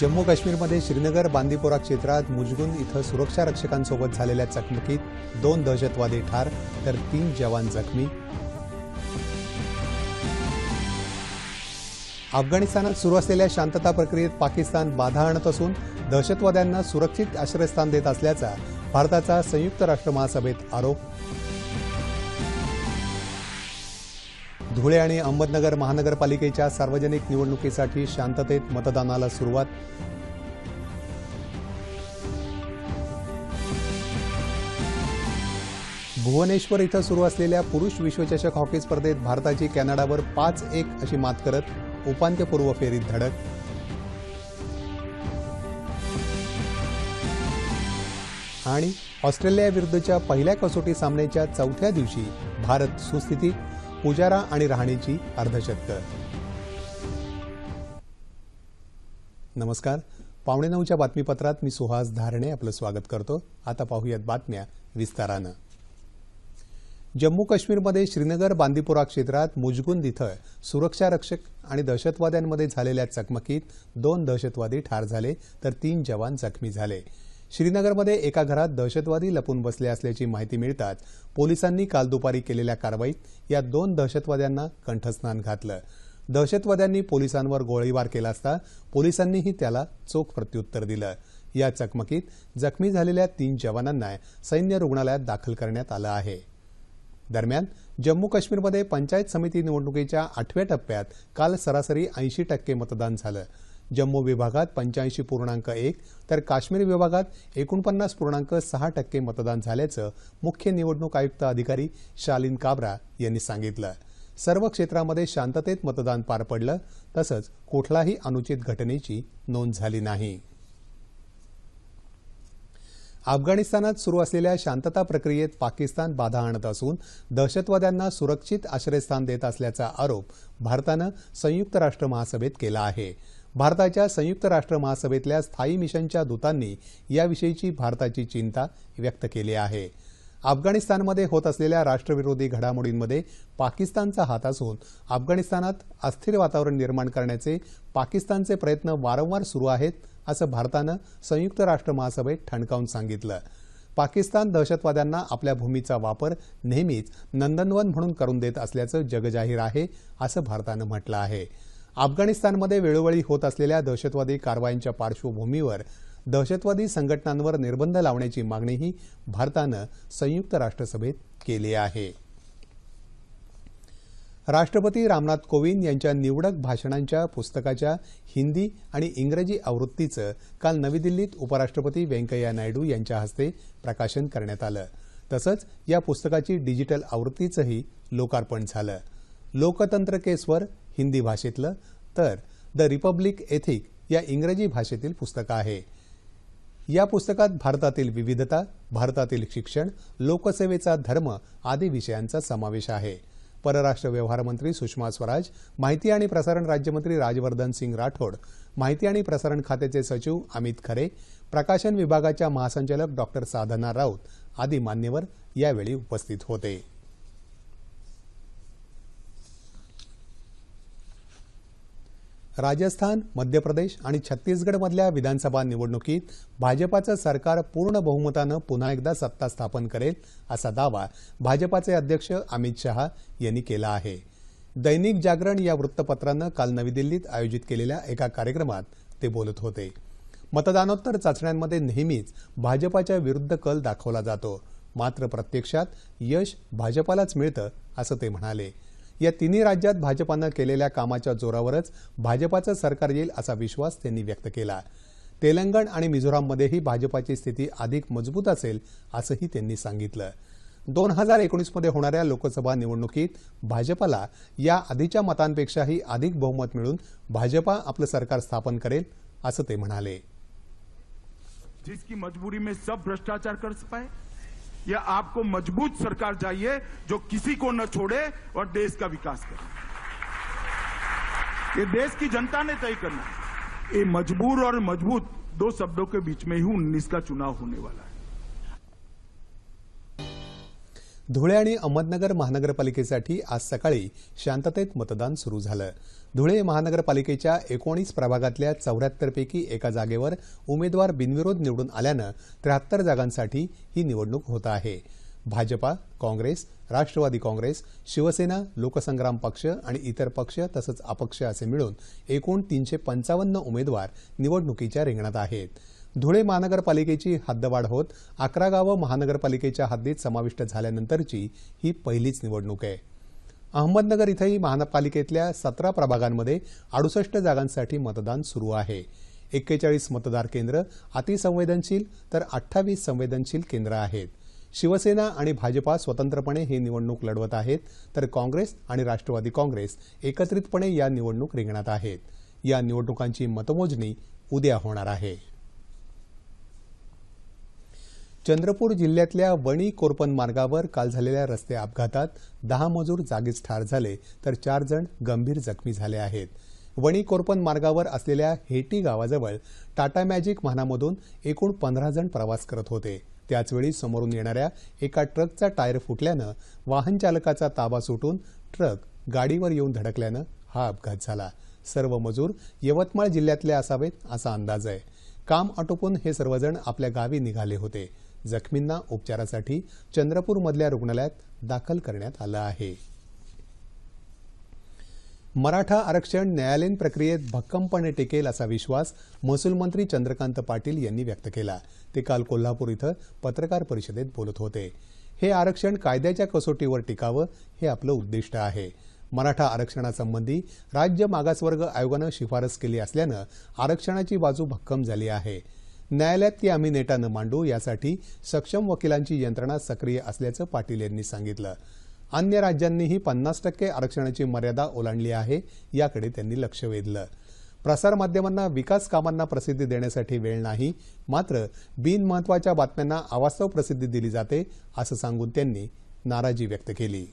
जम्मू काश्मीरमध्ये श्रीनगर बांदीपोरा क्षेत्रात मुजगुन इथं सुरक्षा रक्षकांसोबत झालेल्या चकमकीत दोन दहशतवादी ठार तर तीन जवान जखमी अफगाणिस्तानात सुरू असलेल्या शांतता प्रक्रियेत पाकिस्तान बाधा आणत असून दहशतवाद्यांना सुरक्षित आश्रयस्थान देत असल्याचा भारताचा संयुक्त राष्ट्र महासभेत आरोप धुळे आणि अहमदनगर महानगरपालिकेच्या सार्वजनिक निवडणुकीसाठी शांततेत मतदानाला सुरुवात भुवनेश्वर इथं सुरू असलेल्या पुरुष विश्वचषक हॉकी स्पर्धेत भारताची कॅनडावर पाच एक अशी मात करत उपांत्यपूर्व फेरीत धडक आणि ऑस्ट्रेलियाविरुद्धच्या पहिल्या कसोटी सामन्याच्या चौथ्या दिवशी भारत सुस्थितीत पुजारा आणि राहणीची अर्धशतक नमस्कार पावणे नऊच्या बातमीपत्रात मी सुहास धारणे आपलं स्वागत करतो आता पाहूयात बातम्या विस्तारानं जम्मू काश्मीरमध्ये श्रीनगर बांदीपुरा क्षेत्रात मुजगुंद इथं सुरक्षा रक्षक आणि दहशतवाद्यांमध्ये झालेल्या चकमकीत दोन दहशतवादी ठार झाले तर तीन जवान जखमी झाले श्रीनगरमध्ये एका घरात दहशतवादी लपून बसले असल्याची माहिती मिळताच पोलिसांनी काल दुपारी केलेल्या कारवाईत या दोन दहशतवाद्यांना कंठस्नान घातलं दहशतवाद्यांनी पोलिसांवर गोळीबार केला असता पोलिसांनीही त्याला चोख प्रत्युत्तर दिलं या चकमकीत जखमी झालेल्या तीन जवानांना सैन्य रुग्णालयात दाखल करण्यात आलं आहे दरम्यान जम्मू काश्मीरमध्ये पंचायत समिती निवडणुकीच्या आठव्या टप्प्यात काल सरासरी ऐंशी टक्के मतदान झालं जम्मू विभागात पंच्याऐंशी पूर्णांक एक तर काश्मीर विभागात एकोणपन्नास पूर्णांक सहा टक्के मतदान झाल्याचं मुख्य निवडणूक आयुक्त अधिकारी शालीन काब्रा यांनी सांगितलं सर्व क्षेत्रामध्ये शांततेत मतदान पार पडलं तसंच कुठलाही अनुचित घटनेची नोंद झाली नाही अफगाणिस्तानात सुरू असलेल्या शांतता प्रक्रियेत पाकिस्तान बाधा आणत असून दहशतवाद्यांना सुरक्षित आश्रयस्थान देत असल्याचा आरोप भारतानं संयुक्त राष्ट्र महासभेत केला आहे भारताच्या संयुक्त राष्ट्र महासभेतल्या स्थायी मिशनच्या दूतांनी याविषयीची भारताची चिंता व्यक्त केली आहे अफगाणिस्तानमध्ये होत असलेल्या राष्ट्रविरोधी घडामोडींमध्ये पाकिस्तानचा हात असून अफगाणिस्तानात अस्थिर वातावरण निर्माण करण्याचे पाकिस्तानचे प्रयत्न वारंवार सुरू आहेत असं भारतानं संयुक्त राष्ट्र महासभेत ठणकावून सांगितलं पाकिस्तान दहशतवाद्यांना आपल्या भूमीचा वापर नेहमीच नंदनवन म्हणून करून देत असल्याचं जगजाहीर आहे असं भारतानं म्हटलं आहे अफगाणिस्तानमध्ये वेळोवेळी होत असलेल्या दहशतवादी कारवायांच्या पार्श्वभूमीवर दहशतवादी संघटनांवर निर्बंध लावण्याची मागणीही भारतानं संयुक्त राष्ट्रसभेत केली आहे राष्ट्रपती रामनाथ कोविंद यांच्या निवडक भाषणांच्या पुस्तकाच्या हिंदी आणि इंग्रजी आवृत्तीचं काल नवी दिल्लीत उपराष्ट्रपती व्यंकय्या नायडू यांच्या हस्ते प्रकाशन करण्यात आलं तसंच या पुस्तकाची डिजिटल आवृत्तीचंही लोकार्पण झालं लोकतंत्र के हिंदी भाषेतलं तर द रिपब्लिक एथिक या इंग्रजी भाषेतील पुस्तक आहे या पुस्तकात भारतातील विविधता भारतातील शिक्षण लोकसेवेचा धर्म आदी विषयांचा समावेश आहे परराष्ट्र व्यवहार मंत्री सुषमा स्वराज माहिती आणि प्रसारण राज्यमंत्री राजवर्धन सिंग राठोड माहिती आणि प्रसारण खात्याचे सचिव अमित खरे प्रकाशन विभागाच्या महासंचालक डॉक्टर साधना राऊत आदी मान्यवर यावेळी उपस्थित होते राजस्थान मध्य प्रदेश आणि छत्तीसगडमधल्या विधानसभा निवडणुकीत भाजपाचं सरकार पूर्ण बहुमतानं पुन्हा एकदा सत्ता स्थापन करेल असा दावा भाजपाचे अध्यक्ष अमित शहा यांनी केला आहे दैनिक जागरण या वृत्तपत्रानं काल नवी दिल्लीत आयोजित केलेल्या एका कार्यक्रमात ते बोलत होते मतदानोत्तर चाचण्यांमध्ये नेहमीच भाजपाच्या विरुद्ध कल दाखवला जातो मात्र प्रत्यक्षात यश भाजपालाच मिळतं असं ते म्हणाले या तिन्ही राज्यात भाजपानं केलेल्या कामाच्या जोरावरच भाजपाचं सरकार येईल असा विश्वास त्यांनी व्यक्त केला तेलंगण आणि मिझोराममध्येही भाजपाची स्थिती अधिक मजबूत असेल असंही त्यांनी सांगितलं दोन हजार एकोणीसमध्ये होणाऱ्या लोकसभा निवडणुकीत भाजपाला या आधीच्या मतांपेक्षाही अधिक बहुमत मिळून भाजपा आपलं सरकार स्थापन करेल असं ते म्हणाले जिसकी मजबूरी में सब भ्रष्टाचार कर पाए या आपको मजबूत सरकार चाहिए जो किसी को न छोड़े और देश का विकास करे ये देश की जनता ने तय करना ये मजबूर और मजबूत दो शब्दों के बीच में ही उन्नीस का चुनाव होने वाला है धुळे आणि अहमदनगर महानगरपालिकेसाठी आज सकाळी शांततेत मतदान सुरू झालं धुळे महानगरपालिकेच्या एकोणीस प्रभागातल्या चौऱ्याहत्तरपैकी एका जागेवर उमेदवार बिनविरोध निवडून आल्यानं त्र्याहत्तर जागांसाठी ही निवडणूक होत आहे भाजपा काँग्रेस राष्ट्रवादी काँग्रेस शिवसेना लोकसंग्राम पक्ष आणि इतर पक्ष तसंच अपक्ष असे मिळून एकूण तीनशे पंचावन्न उमेदवार निवडणुकीच्या रिंगणात आहेत धुळे महानगरपालिकेची हद्दवाढ होत अकरा गावं महानगरपालिकेच्या हद्दीत समाविष्ट झाल्यानंतरची ही पहिलीच निवडणूक आहे अहमदनगर इथंही महानगरपालिकेतल्या सतरा प्रभागांमध्ये अडुसष्ट जागांसाठी मतदान सुरू आहे एक्केचाळीस मतदार केंद्र अतिसंवेदनशील तर अठ्ठावीस संवेदनशील केंद्र आहेत शिवसेना आणि भाजपा स्वतंत्रपणे ही निवडणूक लढवत आहेत तर काँग्रेस आणि राष्ट्रवादी काँग्रेस एकत्रितपणे या निवडणूक रिंगणात आहेत या निवडणुकांची मतमोजणी उद्या होणार आहे चंद्रपूर जिल्ह्यातल्या वणी कोरपन मार्गावर काल झालेल्या रस्ते अपघातात दहा मजूर जागीच ठार झाले तर चार जण गंभीर जखमी झाले आहेत वणी कोरपन मार्गावर असलेल्या हेटी गावाजवळ टाटा मॅजिक वाहनामधून एकूण पंधरा जण प्रवास करत होते त्याचवेळी समोरून येणाऱ्या एका ट्रकचा टायर फुटल्यानं वाहन चालकाचा ताबा सुटून ट्रक गाडीवर येऊन धडकल्यानं हा अपघात झाला सर्व मजूर यवतमाळ जिल्ह्यातले असावेत असा अंदाज आहे काम आटोपून हे सर्वजण आपल्या गावी निघाले होते जखमींना उपचारासाठी चंद्रपूरमधल्या रुग्णालयात दाखल करण्यात आलं आहे मराठा आरक्षण न्यायालयीन प्रक्रियेत भक्कमपणे टिकेल असा विश्वास महसूल मंत्री चंद्रकांत पाटील यांनी व्यक्त केला ते काल कोल्हापूर इथं पत्रकार परिषदेत बोलत होते हे आरक्षण कायद्याच्या कसोटीवर टिकावं हे आपलं उद्दिष्ट आहे मराठा आरक्षणासंबंधी राज्य मागासवर्ग आयोगानं शिफारस केली असल्यानं आरक्षणाची बाजू भक्कम झाली आहे न्यायालयात ती आम्ही नेटानं मांडू यासाठी सक्षम वकिलांची यंत्रणा सक्रिय असल्याचं पाटील यांनी सांगितलं अन्य राज्यांनीही पन्नास टक्के आरक्षणाची मर्यादा ओलांडली आहे याकडे त्यांनी लक्ष वेधलं प्रसारमाध्यमांना विकास कामांना प्रसिद्धी देण्यासाठी वेळ नाही मात्र बिनमहत्वाच्या बातम्यांना अवास्तव प्रसिद्धी दिली जाते असं सांगून त्यांनी नाराजी व्यक्त केली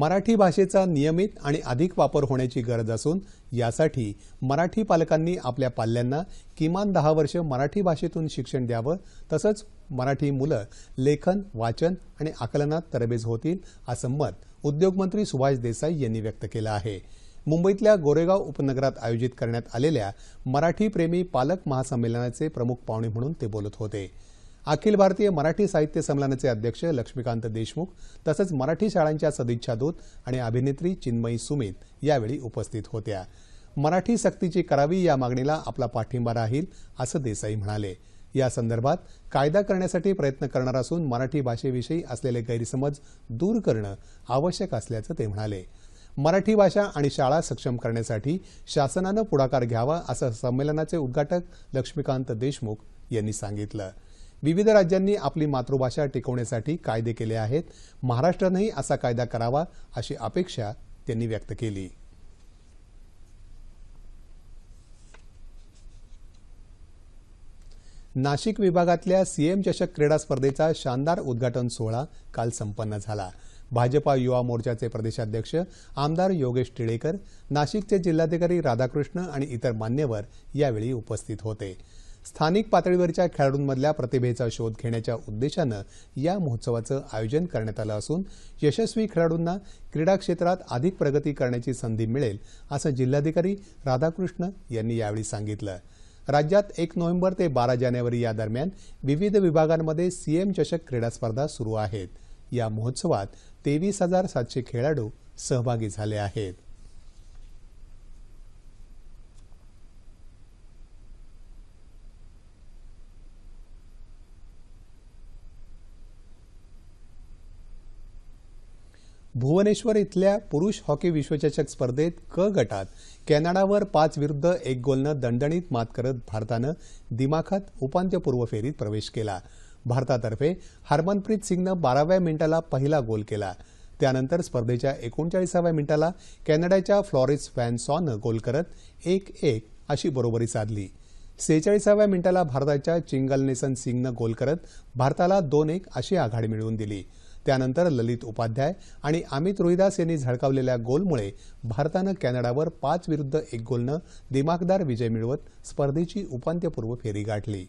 मराठी भाषेचा नियमित आणि अधिक वापर होण्याची गरज असून यासाठी मराठी पालकांनी आपल्या पाल्यांना किमान दहा वर्ष मराठी भाषेतून शिक्षण द्यावं तसंच मराठी मुलं लेखन वाचन आणि आकलनात तरबेज होतील असं मत उद्योगमंत्री सुभाष देसाई यांनी व्यक्त केलं आहे मुंबईतल्या गोरेगाव उपनगरात आयोजित करण्यात आलेल्या प्रेमी पालक महासंमेलनाचे प्रमुख पाहुणे म्हणून ते बोलत होते अखिल भारतीय मराठी साहित्य संमेलनाचे अध्यक्ष लक्ष्मीकांत देशमुख तसंच मराठी शाळांच्या सदिच्छा दूत आणि अभिनेत्री चिन्मयी सुमित यावेळी उपस्थित होत्या मराठी सक्तीची करावी या मागणीला आपला पाठिंबा राहील असं देसाई म्हणाले या संदर्भात कायदा करण्यासाठी प्रयत्न करणार असून मराठी भाषेविषयी असलेले गैरसमज दूर करणं आवश्यक असल्याचं ते म्हणाले मराठी भाषा आणि शाळा सक्षम करण्यासाठी शासनानं पुढाकार घ्यावा असं संमेलनाचे उद्घाटक लक्ष्मीकांत देशमुख यांनी सांगितलं विविध राज्यांनी आपली मातृभाषा टिकवण्यासाठी कायदे केले आहेत महाराष्ट्रानंही असा कायदा करावा अशी अपेक्षा त्यांनी व्यक्त केली नाशिक विभागातल्या सीएम चषक क्रीडा स्पर्धेचा शानदार उद्घाटन सोहळा काल संपन्न झाला भाजपा युवा मोर्चाचे प्रदेशाध्यक्ष आमदार योगेश टिळेकर नाशिकचे जिल्हाधिकारी राधाकृष्ण आणि इतर मान्यवर यावेळी उपस्थित होते स्थानिक पातळीवरच्या खेळाडूंमधल्या प्रतिभेचा शोध घेण्याच्या उद्देशानं या महोत्सवाचं आयोजन करण्यात आलं असून यशस्वी खेळाडूंना क्रीडा क्षेत्रात अधिक प्रगती करण्याची संधी मिळेल असं जिल्हाधिकारी राधाकृष्ण यांनी यावेळी सांगितलं राज्यात एक नोव्हेंबर ते बारा जानेवारी या दरम्यान विविध विभागांमध्ये सीएम चषक क्रीडा स्पर्धा सुरू आहेत या महोत्सवात तेवीस हजार सातशे खेळाडू सहभागी झाले आहेत भुवनेश्वर इथल्या पुरुष हॉकी विश्वचषक स्पर्धेत क गटात कॅनडावर पाच विरुद्ध एक गोलनं दणदणीत मात करत भारतानं दिमाखात उपांत्यपूर्व फेरीत प्रवेश केला भारतातर्फे हरमनप्रीत सिंगनं बाराव्या मिनिटाला पहिला गोल केला त्यानंतर स्पर्धेच्या एकोणचाळीसाव्या मिनिटाला कॅनडाच्या फ्लॉरिस फॅनसॉनं गोल करत एक एक अशी बरोबरी साधली सेहेचाळीसाव्या मिनिटाला भारताच्या चिंगलनेसन सिंगनं गोल करत भारताला दोन एक अशी आघाडी मिळवून दिली त्यानंतर ललित उपाध्याय आणि अमित रोहिदास यांनी झळकावलेल्या गोलमुळे भारतानं कॅनडावर पाच विरुद्ध एक गोलनं दिमाखदार विजय मिळवत स्पर्धेची उपांत्यपूर्व फेरी गाठली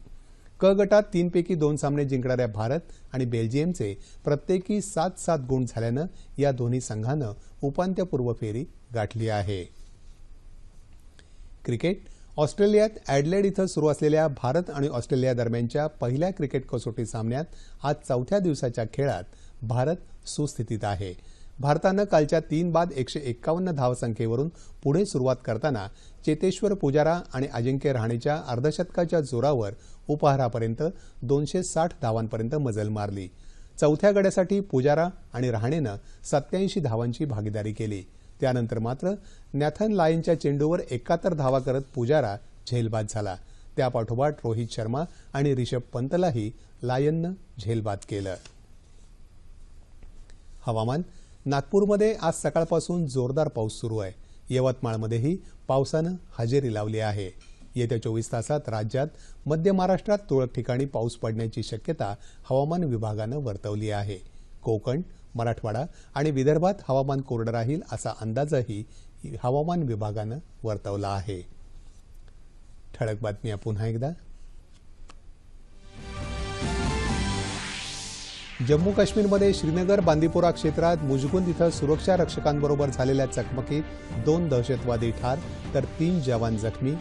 क गटात तीनपैकी दोन सामने जिंकणाऱ्या भारत आणि बेल्जियमचे प्रत्येकी सात सात गुण झाल्यानं या दोन्ही संघानं उपांत्यपूर्व फेरी गाठली आहे क्रिकेट ऑस्ट्रेलियात ॲडलेड इथं सुरू असलेल्या भारत आणि ऑस्ट्रेलिया दरम्यानच्या पहिल्या क्रिकेट कसोटी सामन्यात आज चौथ्या दिवसाच्या खेळात भारत सुस्थितीत आहे भारतानं कालच्या तीन बाद एकशे एक्कावन्न धावसंख्येवरून पुढे सुरुवात करताना चेतेश्वर पुजारा आणि अजिंक्य राहणेच्या अर्धशतकाच्या जोरावर उपहारापर्यंत दोनशे साठ धावांपर्यंत मजल मारली चौथ्या गड्यासाठी पुजारा आणि राहणेनं सत्याऐंशी धावांची भागीदारी केली त्यानंतर मात्र नॅथन लायनच्या चेंडूवर एकाहत्तर धावा करत पुजारा झेलबाद झाला त्यापाठोपाठ रोहित शर्मा आणि रिषभ पंतलाही लायननं झेलबाद केलं हवामान नागपूरमध्ये आज सकाळपासून जोरदार पाऊस सुरू आहे यवतमाळमध्येही पावसानं हजेरी लावली आहे येत्या चोवीस तासात राज्यात मध्य महाराष्ट्रात तुरळक ठिकाणी पाऊस पडण्याची शक्यता हवामान विभागानं वर्तवली आहे कोकण मराठवाडा आणि विदर्भात हवामान कोरडं राहील असा अंदाजही हवामान विभागानं वर्तवला आहे ठळक बातम्या पुन्हा एकदा जम्मू काश्मीरमध्ये श्रीनगर बांदीपोरा क्षेत्रात मुजगुंद इथं सुरक्षा रक्षकांबरोबर झालेल्या चकमकीत दोन दहशतवादी ठार तर तीन जवान जखमी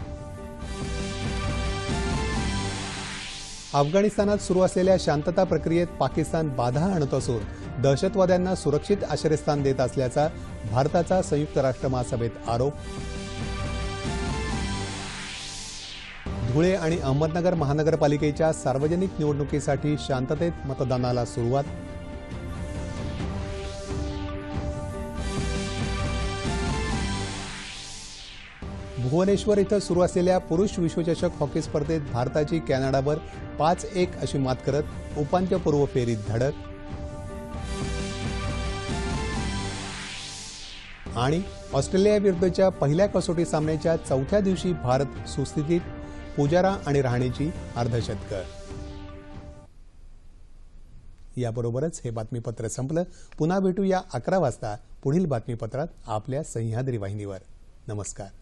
अफगाणिस्तानात सुरू असलेल्या शांतता प्रक्रियेत पाकिस्तान बाधा आणत असून दहशतवाद्यांना सुरक्षित आश्रयस्थान देत असल्याचा भारताचा संयुक्त राष्ट्र महासभेत आरोप धुळे आणि अहमदनगर महानगरपालिकेच्या सार्वजनिक निवडणुकीसाठी शांततेत मतदानाला सुरुवात भुवनेश्वर इथं सुरू असलेल्या पुरुष विश्वचषक हॉकी स्पर्धेत भारताची कॅनडावर पाच एक अशी मात करत उपांत्यपूर्व फेरीत धडक आणि ऑस्ट्रेलियाविरुद्धच्या पहिल्या कसोटी सामन्याच्या चौथ्या दिवशी भारत सुस्थितीत पुजारा आणि राहण्याची अर्धशतकं याबरोबरच हे बातमीपत्र संपलं पुन्हा भेटूया अकरा वाजता पुढील बातमीपत्रात आपल्या सह्याद्री वाहिनीवर नमस्कार